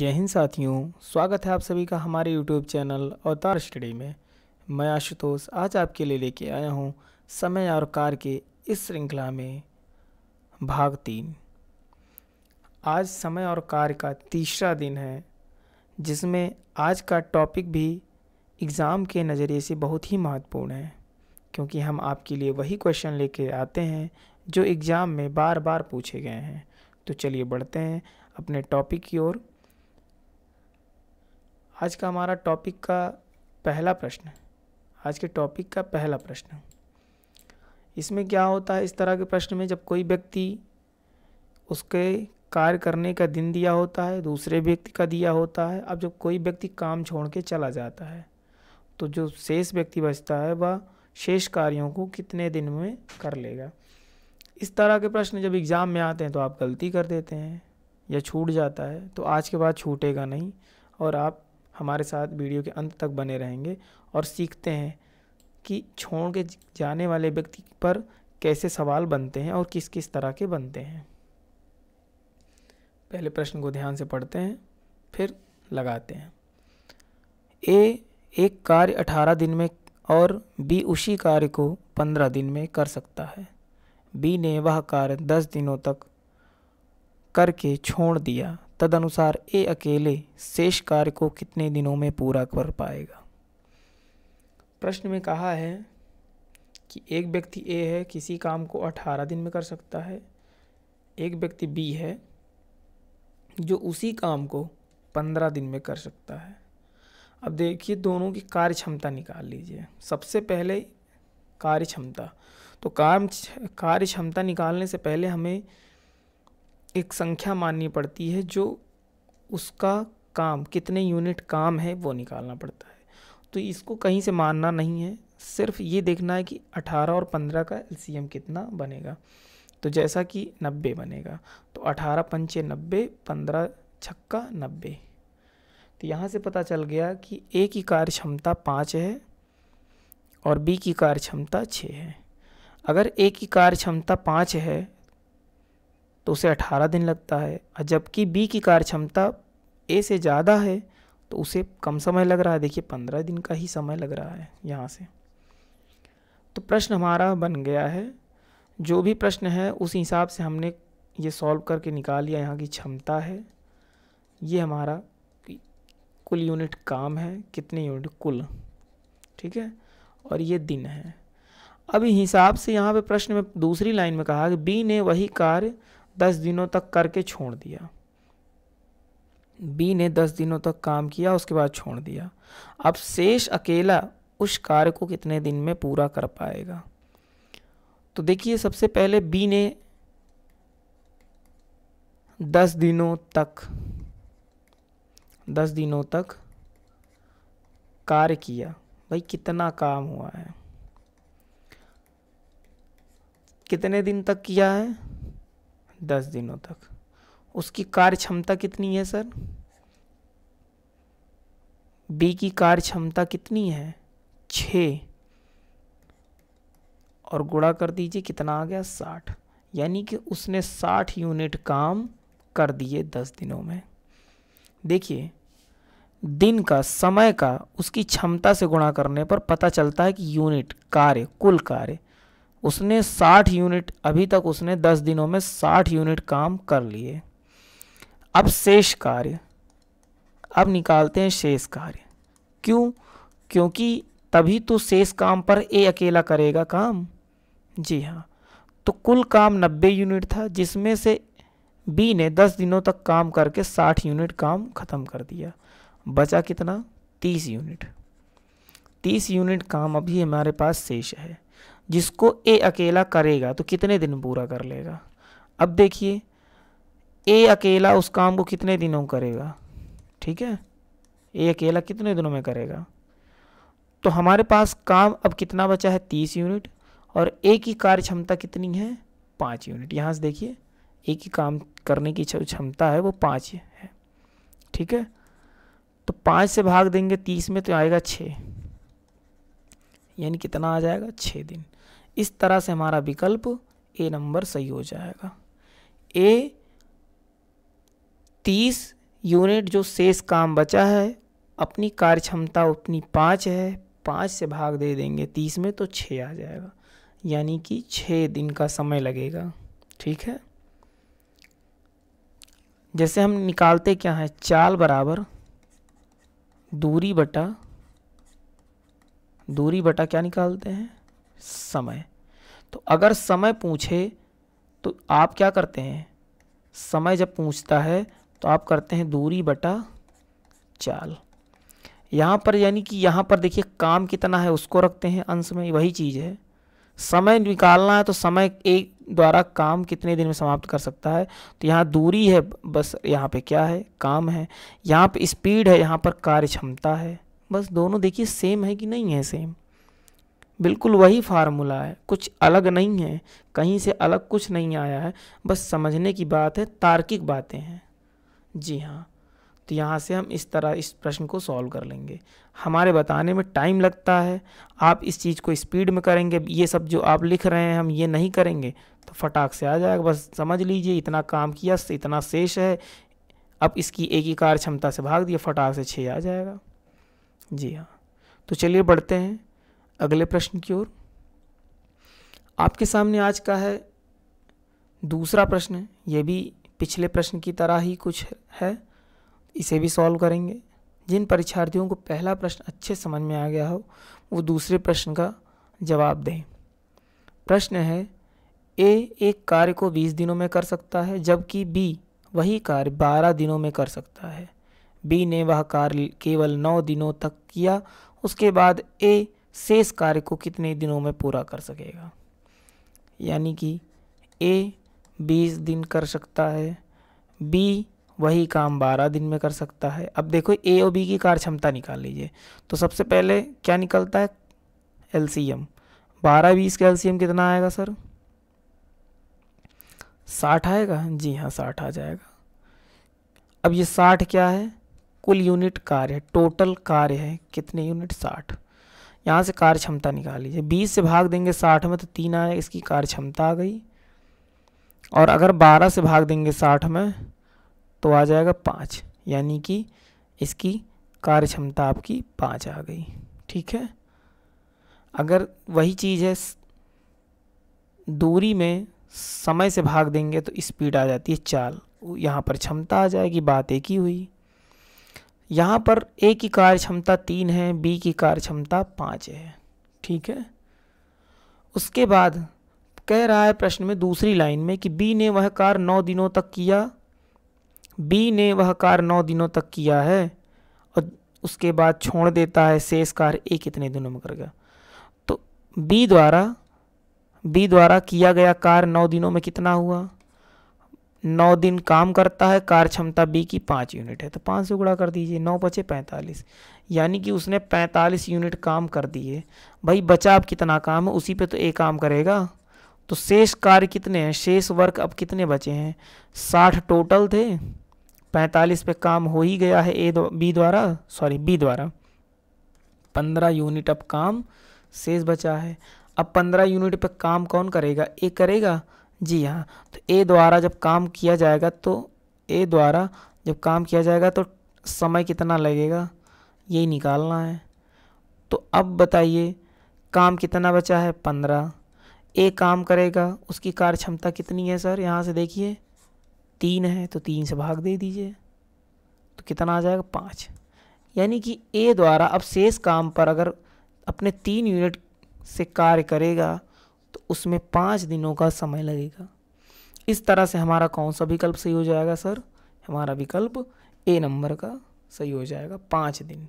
जय हिंद साथियों स्वागत है आप सभी का हमारे यूट्यूब चैनल अवतार स्टडी में मैं आशुतोष आज आपके लिए लेके आया हूँ समय और कार के इस श्रृंखला में भाग तीन आज समय और कार का तीसरा दिन है जिसमें आज का टॉपिक भी एग्ज़ाम के नज़रिए से बहुत ही महत्वपूर्ण है क्योंकि हम आपके लिए वही क्वेश्चन लेके आते हैं जो एग्ज़ाम में बार बार पूछे गए हैं तो चलिए बढ़ते हैं अपने टॉपिक की ओर आज का हमारा टॉपिक का पहला प्रश्न है आज के टॉपिक का पहला प्रश्न इसमें क्या होता है इस तरह के प्रश्न में जब कोई व्यक्ति उसके कार्य करने का दिन दिया होता है दूसरे व्यक्ति का दिया होता है अब जब कोई व्यक्ति काम छोड़ के चला जाता है तो जो शेष व्यक्ति बचता है वह शेष कार्यों को कितने दिन में कर लेगा इस तरह के प्रश्न जब एग्ज़ाम में आते हैं तो आप गलती कर देते हैं या छूट जाता है तो आज के बाद छूटेगा नहीं और आप हमारे साथ वीडियो के अंत तक बने रहेंगे और सीखते हैं कि छोड़ के जाने वाले व्यक्ति पर कैसे सवाल बनते हैं और किस किस तरह के बनते हैं पहले प्रश्न को ध्यान से पढ़ते हैं फिर लगाते हैं ए एक कार्य अठारह दिन में और बी उसी कार्य को पंद्रह दिन में कर सकता है बी ने वह कार्य दस दिनों तक करके छोड़ दिया तदनुसार ए अकेले शेष कार्य को कितने दिनों में पूरा कर पाएगा प्रश्न में कहा है कि एक व्यक्ति ए है किसी काम को 18 दिन में कर सकता है एक व्यक्ति बी है जो उसी काम को 15 दिन में कर सकता है अब देखिए दोनों की कार्य क्षमता निकाल लीजिए सबसे पहले कार्य क्षमता तो काम कार्य क्षमता निकालने से पहले हमें एक संख्या माननी पड़ती है जो उसका काम कितने यूनिट काम है वो निकालना पड़ता है तो इसको कहीं से मानना नहीं है सिर्फ ये देखना है कि 18 और 15 का एलसीएम कितना बनेगा तो जैसा कि 90 बनेगा तो 18 पंचे नब्बे पंद्रह छक्का नब्बे तो यहाँ से पता चल गया कि ए की कार्य क्षमता पाँच है और बी की कार्य क्षमता छः है अगर ए की कार्य क्षमता पाँच है तो उसे 18 दिन लगता है और जबकि बी की कार्य क्षमता ए से ज़्यादा है तो उसे कम समय लग रहा है देखिए 15 दिन का ही समय लग रहा है यहाँ से तो प्रश्न हमारा बन गया है जो भी प्रश्न है उस हिसाब से हमने ये सॉल्व करके निकाल लिया यहाँ की क्षमता है ये हमारा कुल यूनिट काम है कितने यूनिट कुल ठीक है और ये दिन है अभी हिसाब से यहाँ पे प्रश्न में दूसरी लाइन में कहा कि बी ने वही कार्य दस दिनों तक करके छोड़ दिया बी ने दस दिनों तक काम किया उसके बाद छोड़ दिया अब शेष अकेला उस कार्य को कितने दिन में पूरा कर पाएगा तो देखिए सबसे पहले बी ने दस दिनों तक दस दिनों तक कार्य किया भाई कितना काम हुआ है कितने दिन तक किया है दस दिनों तक उसकी कार्य क्षमता कितनी है सर बी की कार्य क्षमता कितनी है छ और गुणा कर दीजिए कितना आ गया साठ यानी कि उसने साठ यूनिट काम कर दिए दस दिनों में देखिए दिन का समय का उसकी क्षमता से गुणा करने पर पता चलता है कि यूनिट कार्य कुल कार्य उसने 60 यूनिट अभी तक उसने 10 दिनों में 60 यूनिट काम कर लिए अब शेष कार्य अब निकालते हैं शेष कार्य क्यों क्योंकि तभी तो शेष काम पर ए अकेला करेगा काम जी हाँ तो कुल काम 90 यूनिट था जिसमें से बी ने 10 दिनों तक काम करके 60 यूनिट काम ख़त्म कर दिया बचा कितना 30 यूनिट 30 यूनिट काम अभी हमारे पास शेष है जिसको ए अकेला करेगा तो कितने दिन पूरा कर लेगा अब देखिए ए अकेला उस काम को कितने दिनों करेगा ठीक है ए अकेला कितने दिनों में करेगा तो हमारे पास काम अब कितना बचा है तीस यूनिट और ए की कार्य क्षमता कितनी है पाँच यूनिट यहाँ से देखिए ए की काम करने की क्षमता है वो पाँच है ठीक है तो पाँच से भाग देंगे तीस में तो आएगा छः यानी कितना आ जाएगा छः दिन इस तरह से हमारा विकल्प ए नंबर सही हो जाएगा ए तीस यूनिट जो शेष काम बचा है अपनी कार्य क्षमता उतनी पाँच है पाँच से भाग दे देंगे तीस में तो छः आ जाएगा यानी कि छः दिन का समय लगेगा ठीक है जैसे हम निकालते क्या है चाल बराबर दूरी बटा दूरी बटा क्या निकालते हैं समय तो अगर समय पूछे तो आप क्या करते हैं समय जब पूछता है तो आप करते हैं दूरी बटा चाल यहाँ पर यानी कि यहाँ पर देखिए काम कितना है उसको रखते हैं अंश में वही चीज़ है समय निकालना है तो समय एक द्वारा काम कितने दिन में समाप्त कर सकता है तो यहाँ दूरी है बस यहाँ पे क्या है काम है यहाँ पे स्पीड है यहाँ पर कार्य क्षमता है बस दोनों देखिए सेम है कि नहीं है सेम बिल्कुल वही फार्मूला है कुछ अलग नहीं है कहीं से अलग कुछ नहीं आया है बस समझने की बात है तार्किक बातें हैं जी हाँ तो यहाँ से हम इस तरह इस प्रश्न को सॉल्व कर लेंगे हमारे बताने में टाइम लगता है आप इस चीज़ को स्पीड में करेंगे ये सब जो आप लिख रहे हैं हम ये नहीं करेंगे तो फटाक से आ जाएगा बस समझ लीजिए इतना काम किया इतना शेष है अब इसकी एक ही कार्य क्षमता से भाग दिया फटाक से छः आ जाएगा जी हाँ तो चलिए बढ़ते हैं अगले प्रश्न की ओर आपके सामने आज का है दूसरा प्रश्न ये भी पिछले प्रश्न की तरह ही कुछ है इसे भी सॉल्व करेंगे जिन परीक्षार्थियों को पहला प्रश्न अच्छे समझ में आ गया हो वो दूसरे प्रश्न का जवाब दें प्रश्न है ए एक कार्य को 20 दिनों में कर सकता है जबकि बी वही कार्य 12 दिनों में कर सकता है बी ने वह कार्य केवल नौ दिनों तक किया उसके बाद ए शेष कार्य को कितने दिनों में पूरा कर सकेगा यानी कि ए बीस दिन कर सकता है बी वही काम बारह दिन में कर सकता है अब देखो ए और बी की कार्य क्षमता निकाल लीजिए तो सबसे पहले क्या निकलता है एलसीएम बारह बीस का एलसीएम कितना आएगा सर साठ आएगा जी हाँ साठ आ जाएगा अब ये साठ क्या है कुल यूनिट कार्य टोटल कार्य है कितने यूनिट साठ यहाँ से कार्य क्षमता निकाल लीजिए बीस से भाग देंगे साठ में तो तीन आया इसकी कार्य क्षमता आ गई और अगर बारह से भाग देंगे साठ में तो आ जाएगा पाँच यानी कि इसकी कार्य क्षमता आपकी पाँच आ गई ठीक है अगर वही चीज़ है दूरी में समय से भाग देंगे तो स्पीड आ जाती है चाल यहाँ पर क्षमता आ जाएगी बात एक ही हुई यहाँ पर ए की कार्य क्षमता तीन है बी की कार्य क्षमता पाँच है ठीक है उसके बाद कह रहा है प्रश्न में दूसरी लाइन में कि बी ने वह कार्य नौ दिनों तक किया बी ने वह कार्य नौ दिनों तक किया है और उसके बाद छोड़ देता है शेष कार्य ए कितने दिनों में कर गया तो बी द्वारा बी द्वारा किया गया कार्य नौ दिनों में कितना हुआ नौ दिन काम करता है कार्य क्षमता बी की पाँच यूनिट है तो पाँच से गुड़ा कर दीजिए नौ बचे पैंतालीस यानी कि उसने पैंतालीस यूनिट काम कर दिए भाई बचा अब कितना काम है उसी पे तो एक काम करेगा तो शेष कार्य कितने हैं शेष वर्क अब कितने बचे हैं साठ टोटल थे पैंतालीस पे काम हो ही गया है ए बी द्वारा सॉरी बी द्वारा पंद्रह यूनिट अब काम शेष बचा है अब पंद्रह यूनिट पर काम कौन करेगा ए करेगा जी हाँ तो ए द्वारा जब काम किया जाएगा तो ए द्वारा जब काम किया जाएगा तो समय कितना लगेगा यही निकालना है तो अब बताइए काम कितना बचा है पंद्रह ए काम करेगा उसकी कार्य क्षमता कितनी है सर यहाँ से देखिए तीन है तो तीन से भाग दे दीजिए तो कितना आ जाएगा पाँच यानी कि ए द्वारा अब शेष काम पर अगर अपने तीन यूनिट से कार्य करेगा तो उसमें पाँच दिनों का समय लगेगा इस तरह से हमारा कौन सा विकल्प सही हो जाएगा सर हमारा विकल्प ए नंबर का सही हो जाएगा पाँच दिन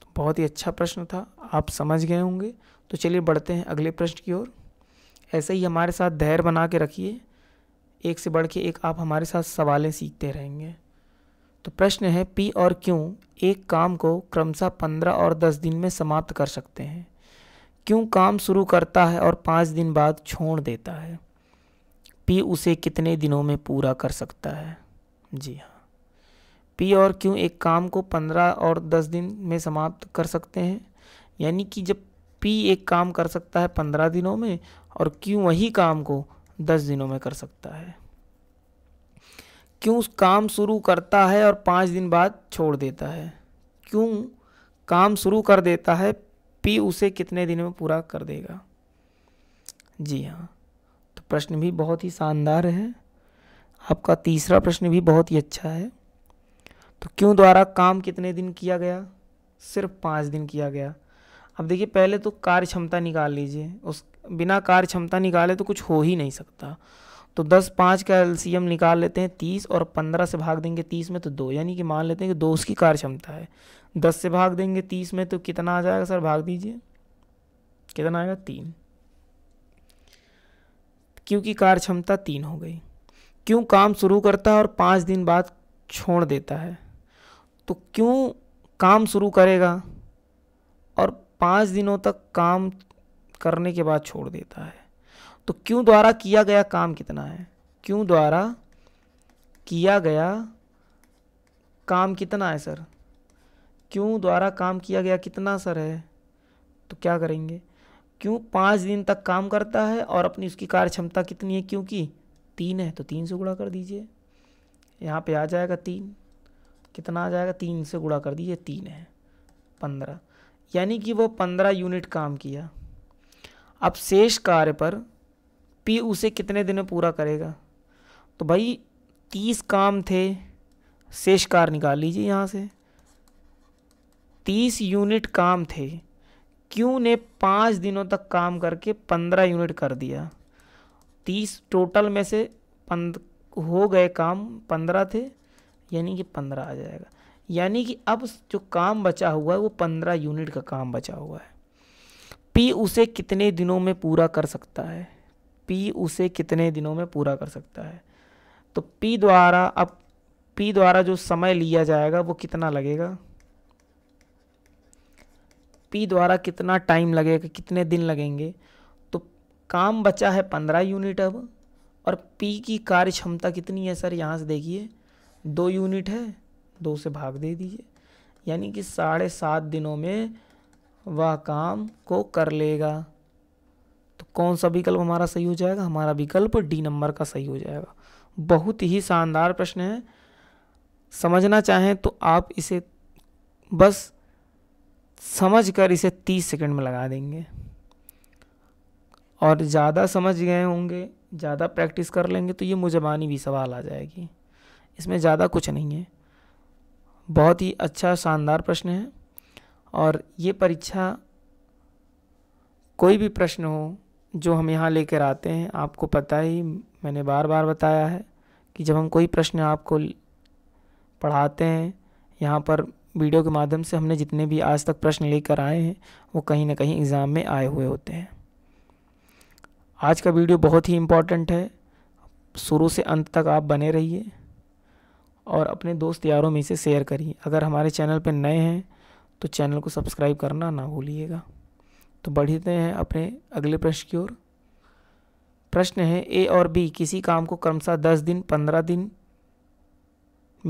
तो बहुत ही अच्छा प्रश्न था आप समझ गए होंगे तो चलिए बढ़ते हैं अगले प्रश्न की ओर ऐसे ही हमारे साथ धैर्य बना के रखिए एक से बढ़ के एक आप हमारे साथ सवालें सीखते रहेंगे तो प्रश्न है पी और क्यों एक काम को क्रमशः पंद्रह और दस दिन में समाप्त कर सकते हैं क्यों काम शुरू करता है और पाँच दिन बाद छोड़ देता है पी उसे कितने दिनों में पूरा कर सकता है जी हाँ पी और क्यों एक काम को पंद्रह और दस दिन में समाप्त कर सकते हैं यानी कि जब पी एक काम कर सकता है पंद्रह दिनों में और क्यों वही काम को दस दिनों में कर सकता है क्यों काम शुरू करता है और पाँच दिन बाद छोड़ देता है क्यों काम शुरू कर देता है पी उसे कितने दिन में पूरा कर देगा जी हाँ तो प्रश्न भी बहुत ही शानदार है आपका तीसरा प्रश्न भी बहुत ही अच्छा है तो क्यों द्वारा काम कितने दिन किया गया सिर्फ पाँच दिन किया गया अब देखिए पहले तो कार्य क्षमता निकाल लीजिए उस बिना कार्य क्षमता निकाले तो कुछ हो ही नहीं सकता तो दस पाँच का एलसीएम निकाल लेते हैं तीस और पंद्रह से भाग देंगे तीस में तो दो यानी कि मान लेते हैं कि दो उसकी कार्य क्षमता है दस से भाग देंगे तीस में तो कितना आ जाएगा सर भाग दीजिए कितना आएगा तीन क्योंकि कार्य क्षमता तीन हो गई क्यों काम शुरू करता है और पाँच दिन बाद छोड़ देता है तो क्यों काम शुरू करेगा और पाँच दिनों तक काम करने के बाद छोड़ देता है तो क्यों द्वारा किया गया काम कितना है क्यों द्वारा किया गया काम कितना है सर क्यों द्वारा काम किया गया कितना सर है तो क्या करेंगे क्यों पाँच दिन तक काम करता है और अपनी उसकी कार्य क्षमता कितनी है क्योंकि तीन है तो तीन से गुणा कर दीजिए यहाँ पे आ जाएगा तीन कितना आ जाएगा तीन से गुणा कर दीजिए तीन है पंद्रह यानी कि वो पंद्रह यूनिट काम किया अब शेष कार्य पर पी उसे कितने दिन में पूरा करेगा तो भाई तीस काम थे शेष कार निकाल लीजिए यहाँ से तीस यूनिट काम थे क्यों ने पाँच दिनों तक काम करके पंद्रह यूनिट कर दिया तीस टोटल में से पंद हो गए काम पंद्रह थे यानी कि पंद्रह आ जाएगा यानी कि अब जो काम बचा हुआ है वो पंद्रह यूनिट का काम बचा हुआ है पी उसे कितने दिनों में पूरा कर सकता है पी उसे कितने दिनों में पूरा कर सकता है तो पी द्वारा अब पी द्वारा जो समय लिया जाएगा वो कितना लगेगा पी द्वारा कितना टाइम लगेगा कितने दिन लगेंगे तो काम बचा है पंद्रह यूनिट अब और पी की कार्य क्षमता कितनी है सर यहाँ से देखिए दो यूनिट है दो से भाग दे दीजिए यानी कि साढ़े सात दिनों में वह काम को कर लेगा कौन सा विकल्प हमारा सही हो जाएगा हमारा विकल्प डी नंबर का सही हो जाएगा बहुत ही शानदार प्रश्न है समझना चाहें तो आप इसे बस समझ कर इसे तीस सेकंड में लगा देंगे और ज़्यादा समझ गए होंगे ज़्यादा प्रैक्टिस कर लेंगे तो ये मुजबानी भी सवाल आ जाएगी इसमें ज़्यादा कुछ नहीं है बहुत ही अच्छा शानदार प्रश्न है और ये परीक्षा कोई भी प्रश्न हो जो हम यहाँ लेकर आते हैं आपको पता ही मैंने बार बार बताया है कि जब हम कोई प्रश्न आपको पढ़ाते हैं यहाँ पर वीडियो के माध्यम से हमने जितने भी आज तक प्रश्न लेकर आए हैं वो कहीं ना कहीं एग्ज़ाम में आए हुए होते हैं आज का वीडियो बहुत ही इम्पॉर्टेंट है शुरू से अंत तक आप बने रहिए और अपने दोस्त यारों में से शेयर करिए अगर हमारे चैनल पर नए हैं तो चैनल को सब्सक्राइब करना ना भूलिएगा तो बढ़ते हैं अपने अगले प्रश्न की ओर प्रश्न है ए और बी किसी काम को क्रमशः दस दिन पंद्रह दिन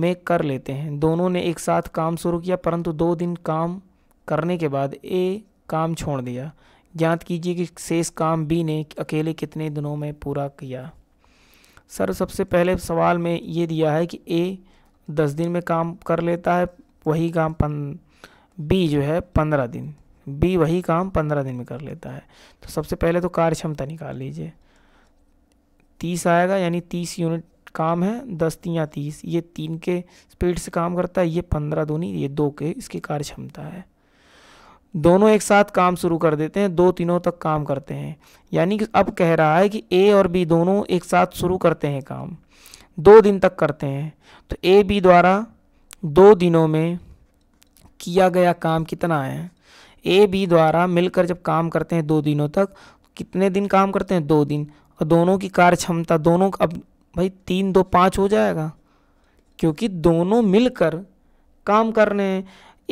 में कर लेते हैं दोनों ने एक साथ काम शुरू किया परंतु दो दिन काम करने के बाद ए काम छोड़ दिया ज्ञात कीजिए कि शेष काम बी ने अकेले कितने दिनों में पूरा किया सर सबसे पहले सवाल में ये दिया है कि ए दस दिन में काम कर लेता है वही काम पन बी जो है पंद्रह दिन बी वही काम पंद्रह दिन में कर लेता है तो सबसे पहले तो कार्य क्षमता निकाल लीजिए तीस आएगा यानी तीस यूनिट काम है दस या तीस ये तीन के स्पीड से काम करता है ये पंद्रह दूनी ये दो के इसकी कार्य क्षमता है दोनों एक साथ काम शुरू कर देते हैं दो तीनों तक काम करते हैं यानी कि अब कह रहा है कि ए और बी दोनों एक साथ शुरू करते हैं काम दो दिन तक करते हैं तो ए बी द्वारा दो दिनों में किया गया काम कितना है ए बी द्वारा मिलकर जब काम करते हैं दो दिनों तक कितने दिन काम करते हैं दो दिन और दोनों की कार्य क्षमता दोनों अब भाई तीन दो पाँच हो जाएगा क्योंकि दोनों मिलकर काम कर रहे हैं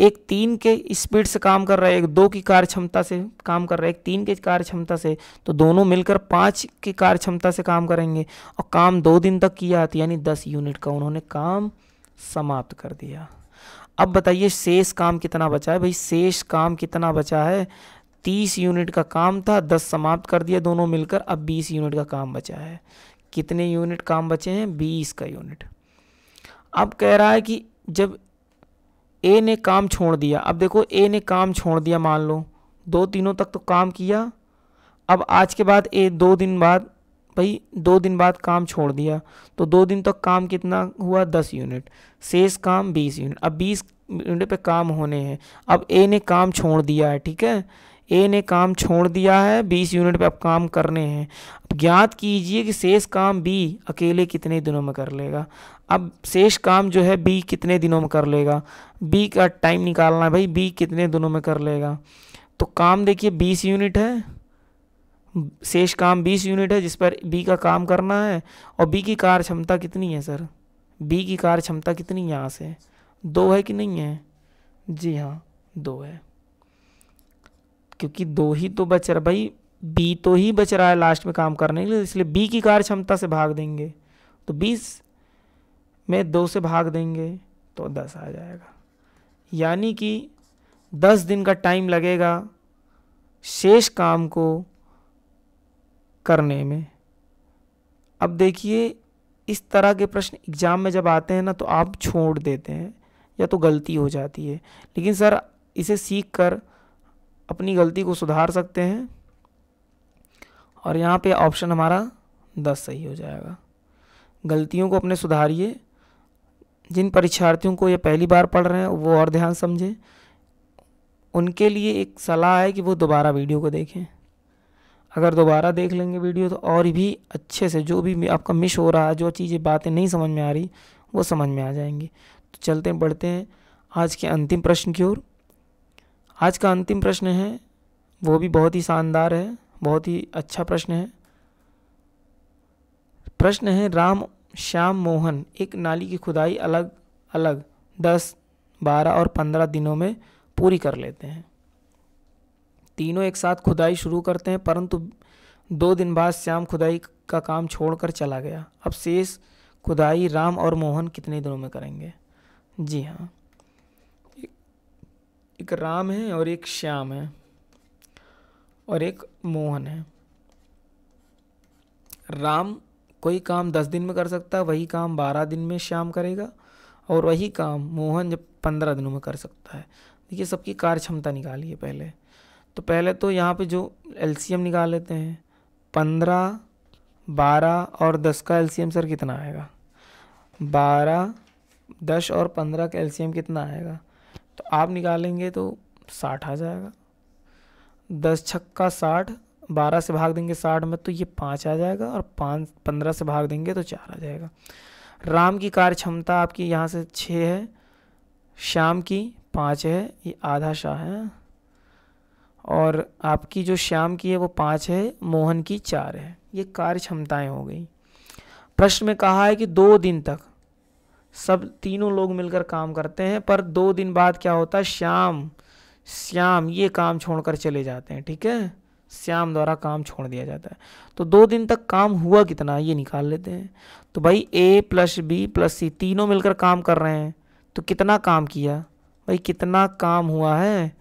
एक तीन के स्पीड से काम कर रहा है एक दो की कार्य क्षमता से काम कर रहा है एक तीन के कार्य क्षमता से तो दोनों मिलकर पाँच की कार्य क्षमता से काम करेंगे और काम दो दिन तक किया यानी दस यूनिट का उन्होंने काम समाप्त कर दिया अब बताइए शेष काम कितना बचा है भाई शेष काम कितना बचा है तीस यूनिट का काम था दस समाप्त कर दिया दोनों मिलकर अब बीस यूनिट का काम बचा है कितने यूनिट काम बचे हैं बीस का यूनिट अब कह रहा है कि जब ए ने काम छोड़ दिया अब देखो ए ने काम छोड़ दिया मान लो दो तीनों तक तो काम किया अब आज के बाद ए दो दिन बाद भाई दो दिन बाद काम छोड़ दिया तो दो दिन तक तो काम कितना हुआ दस यूनिट शेष काम बीस यूनिट अब बीस यूनिट पे काम होने हैं अब ए ने काम छोड़ दिया है ठीक है ए ने काम छोड़ दिया है बीस यूनिट पे अब काम करने हैं अब ज्ञात कीजिए कि शेष काम बी अकेले कितने दिनों में कर लेगा अब शेष काम जो है बी कितने दिनों में कर लेगा बी का टाइम निकालना है भाई बी कितने दिनों में कर लेगा तो काम देखिए बीस यूनिट है शेष काम बीस यूनिट है जिस पर बी का काम करना है और बी की कार्य क्षमता कितनी है सर बी की कार्य क्षमता कितनी है यहाँ से दो है कि नहीं है जी हाँ दो है क्योंकि दो ही तो बच रहा भाई बी तो ही बच रहा है लास्ट में काम करने के लिए इसलिए बी की कार्य क्षमता से भाग देंगे तो बीस में दो से भाग देंगे तो दस आ जाएगा यानी कि दस दिन का टाइम लगेगा शेष काम को करने में अब देखिए इस तरह के प्रश्न एग्ज़ाम में जब आते हैं ना तो आप छोड़ देते हैं या तो गलती हो जाती है लेकिन सर इसे सीख कर अपनी गलती को सुधार सकते हैं और यहाँ पे ऑप्शन हमारा दस सही हो जाएगा गलतियों को अपने सुधारिए जिन परीक्षार्थियों को ये पहली बार पढ़ रहे हैं वो और ध्यान समझें उनके लिए एक सलाह है कि वो दोबारा वीडियो को देखें अगर दोबारा देख लेंगे वीडियो तो और भी अच्छे से जो भी आपका मिस हो रहा है जो चीज़ें बातें नहीं समझ में आ रही वो समझ में आ जाएंगी तो चलते हैं बढ़ते हैं आज के अंतिम प्रश्न की ओर आज का अंतिम प्रश्न है वो भी बहुत ही शानदार है बहुत ही अच्छा प्रश्न है प्रश्न है राम श्याम मोहन एक नाली की खुदाई अलग अलग दस बारह और पंद्रह दिनों में पूरी कर लेते हैं तीनों एक साथ खुदाई शुरू करते हैं परंतु दो दिन बाद श्याम खुदाई का काम छोड़कर चला गया अब शेष खुदाई राम और मोहन कितने दिनों में करेंगे जी हाँ एक राम है और एक श्याम है और एक मोहन है राम कोई काम दस दिन में कर सकता है वही काम बारह दिन में श्याम करेगा और वही काम मोहन जब पंद्रह दिनों में कर सकता है देखिए सबकी कार्य क्षमता निकालिए पहले तो पहले तो यहाँ पे जो एल निकाल लेते हैं पंद्रह बारह और दस का एलसीएम सर कितना आएगा बारह दस और पंद्रह का एलसीएम कितना आएगा तो आप निकालेंगे तो साठ आ जाएगा दस छक्का साठ बारह से भाग देंगे साठ में तो ये पाँच आ जाएगा और पाँच पंद्रह से भाग देंगे तो चार आ जाएगा राम की कार्य क्षमता आपकी यहाँ से छः है शाम की पाँच है ये आधा शाह है और आपकी जो श्याम की है वो पाँच है मोहन की चार है ये कार्य क्षमताएँ हो गई प्रश्न में कहा है कि दो दिन तक सब तीनों लोग मिलकर काम करते हैं पर दो दिन बाद क्या होता है श्याम श्याम ये काम छोड़कर चले जाते हैं ठीक है श्याम द्वारा काम छोड़ दिया जाता है तो दो दिन तक काम हुआ कितना ये निकाल लेते हैं तो भाई A plus B plus C तीनों मिलकर काम कर रहे हैं तो कितना काम किया भाई कितना काम हुआ है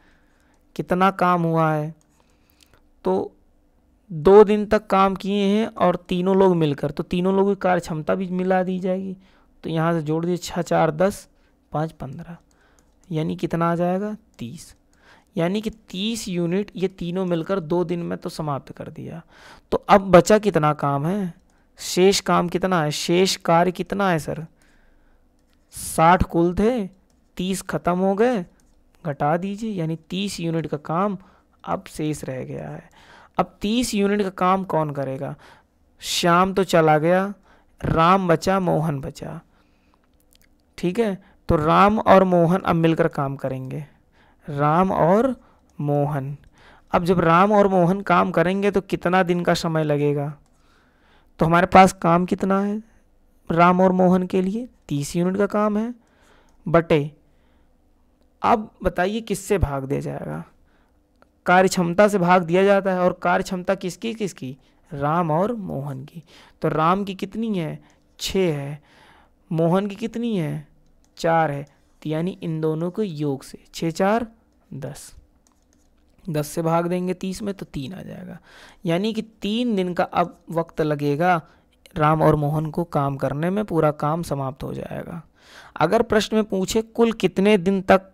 कितना काम हुआ है तो दो दिन तक काम किए हैं और तीनों लोग मिलकर तो तीनों लोगों की कार्य क्षमता भी मिला दी जाएगी तो यहाँ से जोड़ दीजिए छः चार दस पाँच पंद्रह यानी कितना आ जाएगा तीस यानी कि तीस यूनिट ये तीनों मिलकर दो दिन में तो समाप्त कर दिया तो अब बचा कितना काम है शेष काम कितना है शेष कार्य कितना है सर साठ कुल थे तीस खत्म हो गए घटा दीजिए यानी तीस यूनिट का काम अब शेष रह गया है अब तीस यूनिट का काम कौन करेगा श्याम तो चला गया राम बचा मोहन बचा ठीक है तो राम और मोहन अब मिलकर काम करेंगे राम और मोहन अब जब राम और मोहन काम करेंगे तो कितना दिन का समय लगेगा तो हमारे पास काम कितना है राम और मोहन के लिए तीस यूनिट का काम है बटे अब बताइए किससे भाग दिया जाएगा कार्य क्षमता से भाग दिया जाता है और कार्य क्षमता किसकी किसकी राम और मोहन की तो राम की कितनी है छः है मोहन की कितनी है चार है तो यानी इन दोनों को योग से छः चार दस दस से भाग देंगे तीस में तो तीन आ जाएगा यानी कि तीन दिन का अब वक्त लगेगा राम और मोहन को काम करने में पूरा काम समाप्त हो जाएगा अगर प्रश्न में पूछे कुल कितने दिन तक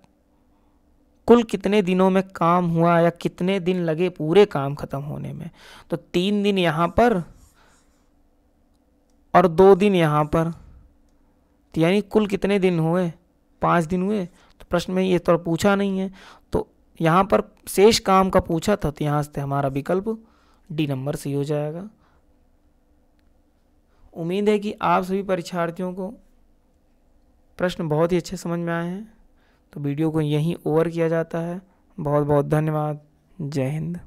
कुल कितने दिनों में काम हुआ या कितने दिन लगे पूरे काम ख़त्म होने में तो तीन दिन यहाँ पर और दो दिन यहाँ पर तो यानी कुल कितने दिन हुए पाँच दिन हुए तो प्रश्न में ये तो पूछा नहीं है तो यहाँ पर शेष काम का पूछा था तो यहाँ से हमारा विकल्प डी नंबर से हो जाएगा उम्मीद है कि आप सभी परीक्षार्थियों को प्रश्न बहुत ही अच्छे समझ में आए हैं तो वीडियो को यहीं ओवर किया जाता है बहुत बहुत धन्यवाद जय हिंद